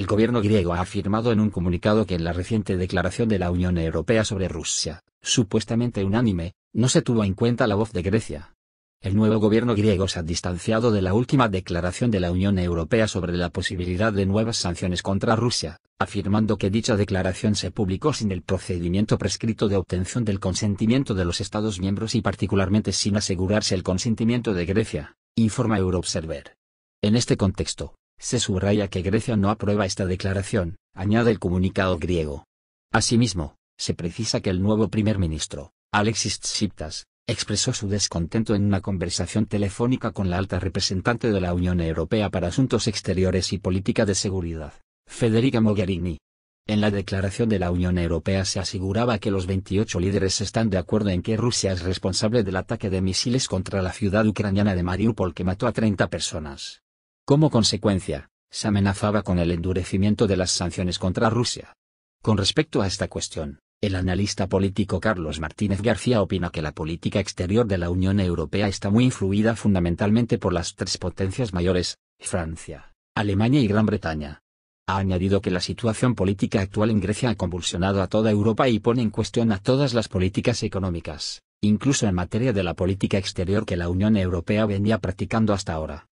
El gobierno griego ha afirmado en un comunicado que en la reciente declaración de la Unión Europea sobre Rusia, supuestamente unánime, no se tuvo en cuenta la voz de Grecia. El nuevo gobierno griego se ha distanciado de la última declaración de la Unión Europea sobre la posibilidad de nuevas sanciones contra Rusia, afirmando que dicha declaración se publicó sin el procedimiento prescrito de obtención del consentimiento de los Estados miembros y particularmente sin asegurarse el consentimiento de Grecia, informa Euroobserver. En este contexto, se subraya que Grecia no aprueba esta declaración, añade el comunicado griego. Asimismo, se precisa que el nuevo primer ministro, Alexis Tsipras, expresó su descontento en una conversación telefónica con la alta representante de la Unión Europea para Asuntos Exteriores y Política de Seguridad, Federica Mogherini. En la declaración de la Unión Europea se aseguraba que los 28 líderes están de acuerdo en que Rusia es responsable del ataque de misiles contra la ciudad ucraniana de Mariupol que mató a 30 personas. Como consecuencia, se amenazaba con el endurecimiento de las sanciones contra Rusia. Con respecto a esta cuestión, el analista político Carlos Martínez García opina que la política exterior de la Unión Europea está muy influida fundamentalmente por las tres potencias mayores, Francia, Alemania y Gran Bretaña. Ha añadido que la situación política actual en Grecia ha convulsionado a toda Europa y pone en cuestión a todas las políticas económicas, incluso en materia de la política exterior que la Unión Europea venía practicando hasta ahora.